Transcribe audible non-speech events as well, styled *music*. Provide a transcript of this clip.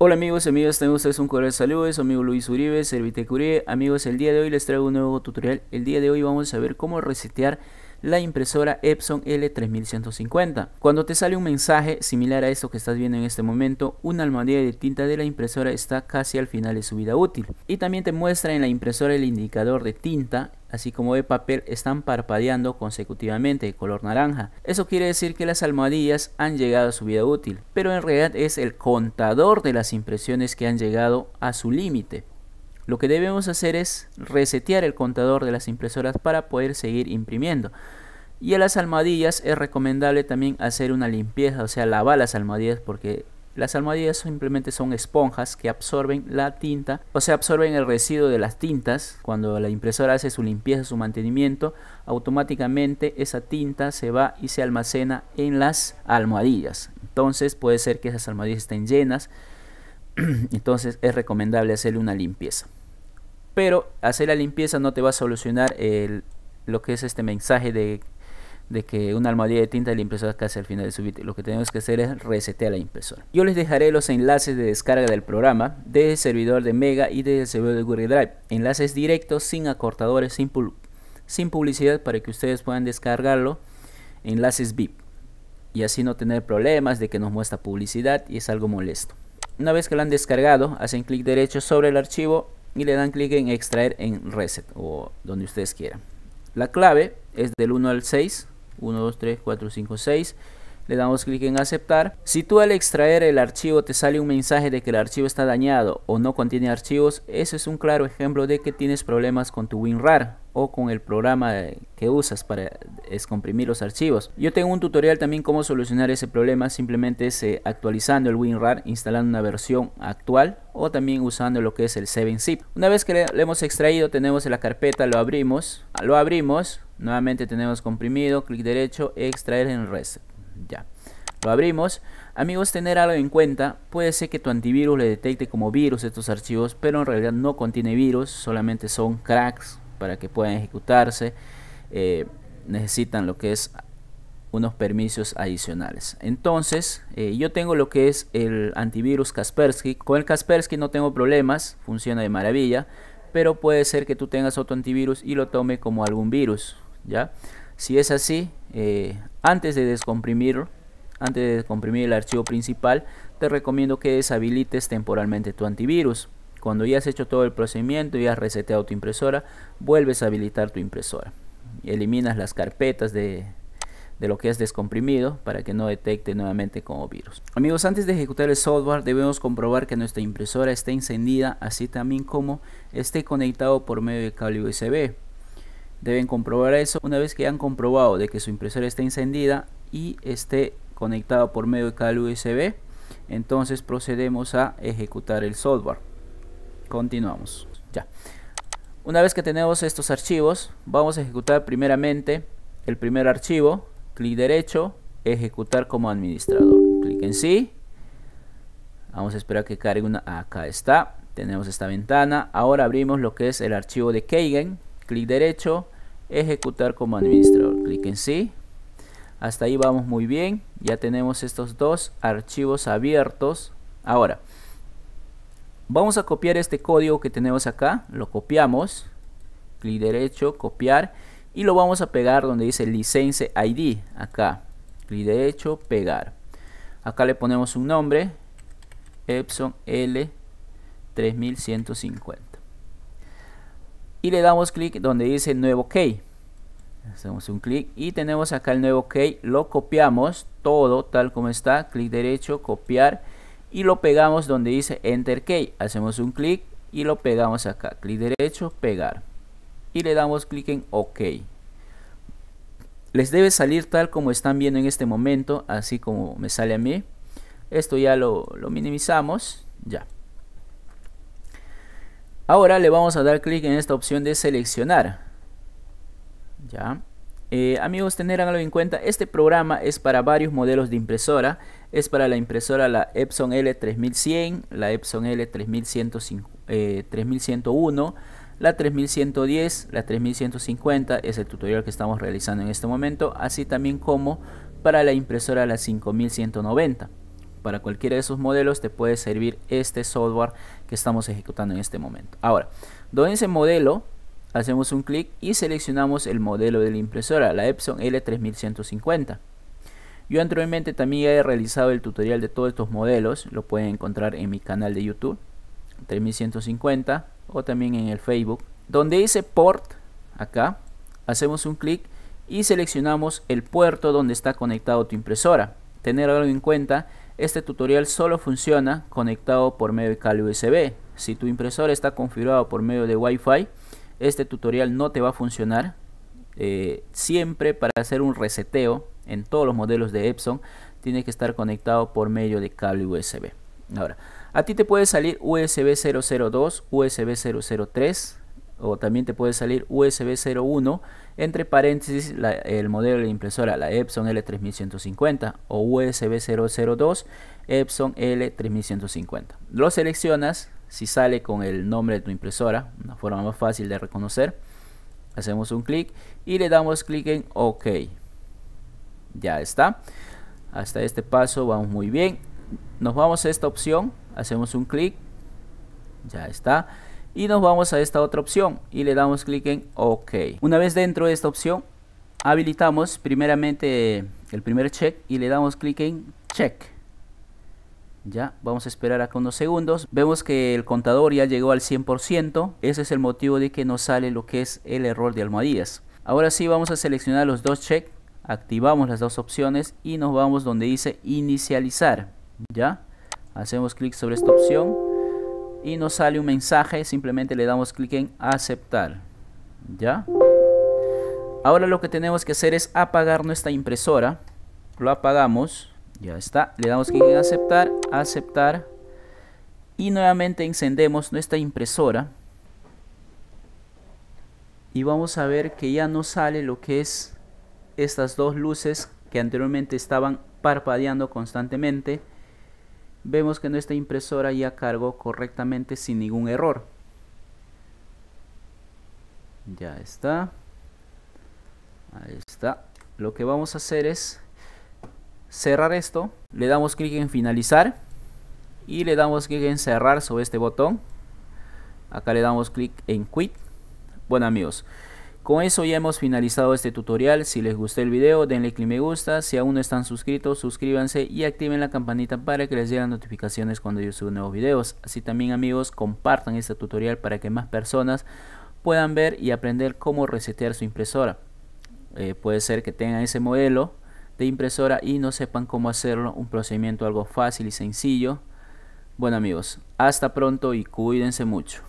Hola amigos y amigas, tengo ustedes un cordial saludo, es amigo Luis Uribe, Servite Curie Amigos, el día de hoy les traigo un nuevo tutorial. El día de hoy vamos a ver cómo resetear la impresora Epson L3150. Cuando te sale un mensaje similar a esto que estás viendo en este momento, una almohadilla de tinta de la impresora está casi al final de su vida útil. Y también te muestra en la impresora el indicador de tinta así como de papel están parpadeando consecutivamente de color naranja. Eso quiere decir que las almohadillas han llegado a su vida útil, pero en realidad es el contador de las impresiones que han llegado a su límite. Lo que debemos hacer es resetear el contador de las impresoras para poder seguir imprimiendo. Y a las almohadillas es recomendable también hacer una limpieza, o sea, lavar las almohadillas porque las almohadillas simplemente son esponjas que absorben la tinta, o sea, absorben el residuo de las tintas. Cuando la impresora hace su limpieza, su mantenimiento, automáticamente esa tinta se va y se almacena en las almohadillas. Entonces puede ser que esas almohadillas estén llenas, *clears throat* entonces es recomendable hacerle una limpieza pero hacer la limpieza no te va a solucionar lo que es este mensaje de, que una almohadilla de tinta de la impresora casi al final de su vídeo. Lo que tenemos que hacer es resetear la impresora. Yo les dejaré los enlaces de descarga del programa desde servidor de Mega y desde servidor de Google Drive. Enlaces directos, sin acortadores, sin publicidad para que ustedes puedan descargarlo. Enlaces VIP. Y así no tener problemas de que nos muestra publicidad y es algo molesto. Una vez que lo han descargado, hacen clic derecho sobre el archivo y le dan clic en extraer en reset o donde ustedes quieran. La clave es del 1 al 6, 1, 2, 3, 4, 5, 6 le damos clic en aceptar. Si tú al extraer el archivo te sale un mensaje de que el archivo está dañado o no contiene archivos, ese es un claro ejemplo de que tienes problemas con tu WinRAR o con el programa que usas para descomprimir los archivos. Yo tengo un tutorial también cómo solucionar ese problema, simplemente es eh, actualizando el WinRAR, instalando una versión actual o también usando lo que es el 7-zip. Una vez que lo hemos extraído tenemos en la carpeta, lo abrimos, lo abrimos, nuevamente tenemos comprimido, clic derecho, extraer en reset. Ya. Lo abrimos. Amigos, tener algo en cuenta, puede ser que tu antivirus le detecte como virus estos archivos, pero en realidad no contiene virus, solamente son cracks para que puedan ejecutarse. Eh, necesitan lo que es unos permisos adicionales. Entonces, eh, yo tengo lo que es el antivirus Kaspersky. Con el Kaspersky no tengo problemas, funciona de maravilla, pero puede ser que tú tengas otro antivirus y lo tome como algún virus, ¿ya? Si es así, eh, antes de descomprimir, antes de descomprimir el archivo principal, te recomiendo que deshabilites temporalmente tu antivirus. Cuando ya has hecho todo el procedimiento y has reseteado tu impresora, vuelves a habilitar tu impresora. Eliminas las carpetas de, de lo que has descomprimido para que no detecte nuevamente como virus. Amigos, antes de ejecutar el software debemos comprobar que nuestra impresora esté encendida, así también como esté conectado por medio de cable USB. Deben comprobar eso. Una vez que han comprobado de que su impresora está encendida y esté conectada por medio de cable USB, entonces procedemos a ejecutar el software. Continuamos. Ya. Una vez que tenemos estos archivos, vamos a ejecutar primeramente el primer archivo, clic derecho, ejecutar como administrador. Clic en sí. Vamos a esperar que cargue una... Acá está. Tenemos esta ventana. Ahora abrimos lo que es el archivo de Keigen, clic derecho, ejecutar como administrador, clic en sí. Hasta ahí vamos muy bien, ya tenemos estos dos archivos abiertos. Ahora, vamos a copiar este código que tenemos acá, lo copiamos, clic derecho, copiar y lo vamos a pegar donde dice license ID, acá, clic derecho, pegar. Acá le ponemos un nombre, Epson L3150 y le damos clic donde dice nuevo key hacemos un clic y tenemos acá el nuevo key lo copiamos todo tal como está clic derecho copiar y lo pegamos donde dice enter key hacemos un clic y lo pegamos acá clic derecho pegar y le damos clic en ok les debe salir tal como están viendo en este momento así como me sale a mí esto ya lo, lo minimizamos ya Ahora le vamos a dar clic en esta opción de seleccionar. Ya. Eh, amigos, tener algo en cuenta, este programa es para varios modelos de impresora. Es para la impresora la Epson L3100, la Epson L3101, 3101, eh, la 3110, la 3150, es el tutorial que estamos realizando en este momento, así también como para la impresora la 5190. Para cualquiera de esos modelos te puede servir este software que estamos ejecutando en este momento. Ahora, donde dice modelo, hacemos un clic y seleccionamos el modelo de la impresora, la Epson L3150. Yo anteriormente también he realizado el tutorial de todos estos modelos, lo pueden encontrar en mi canal de YouTube, 3150, o también en el Facebook. Donde dice port, acá, hacemos un clic y seleccionamos el puerto donde está conectado tu impresora. Tener algo en cuenta este tutorial solo funciona conectado por medio de cable USB. Si tu impresora está configurado por medio de Wi-Fi, este tutorial no te va a funcionar. Eh, siempre para hacer un reseteo en todos los modelos de Epson, tiene que estar conectado por medio de cable USB. Ahora, a ti te puede salir USB 002, USB 003, o también te puede salir USB 01 entre paréntesis el modelo de impresora la Epson L3150 o USB 002 Epson L3150 lo seleccionas si sale con el nombre de tu impresora una forma más fácil de reconocer hacemos un clic y le damos clic en OK ya está hasta este paso vamos muy bien nos vamos a esta opción hacemos un clic ya está y nos vamos a esta otra opción y le damos clic en OK. Una vez dentro de esta opción, habilitamos primeramente el primer check y le damos clic en check. Ya, vamos a esperar acá unos segundos. Vemos que el contador ya llegó al 100%. Ese es el motivo de que nos sale lo que es el error de almohadillas. Ahora sí vamos a seleccionar los dos check. Activamos las dos opciones y nos vamos donde dice inicializar. Ya, hacemos clic sobre esta opción y nos sale un mensaje, simplemente le damos clic en aceptar. ¿Ya? Ahora lo que tenemos que hacer es apagar nuestra impresora. Lo apagamos. Ya está. Le damos clic en aceptar, aceptar. Y nuevamente encendemos nuestra impresora. Y vamos a ver que ya no sale lo que es estas dos luces que anteriormente estaban parpadeando constantemente vemos que nuestra impresora ya cargó correctamente sin ningún error. Ya está. Ahí está. Lo que vamos a hacer es cerrar esto. Le damos clic en finalizar. Y le damos clic en cerrar sobre este botón. Acá le damos clic en quit. Bueno amigos. Con eso ya hemos finalizado este tutorial, si les gustó el video denle clic me gusta, si aún no están suscritos suscríbanse y activen la campanita para que les lleguen notificaciones cuando yo subo nuevos videos. Así también amigos compartan este tutorial para que más personas puedan ver y aprender cómo resetear su impresora. Eh, puede ser que tengan ese modelo de impresora y no sepan cómo hacerlo, un procedimiento algo fácil y sencillo. Bueno amigos, hasta pronto y cuídense mucho.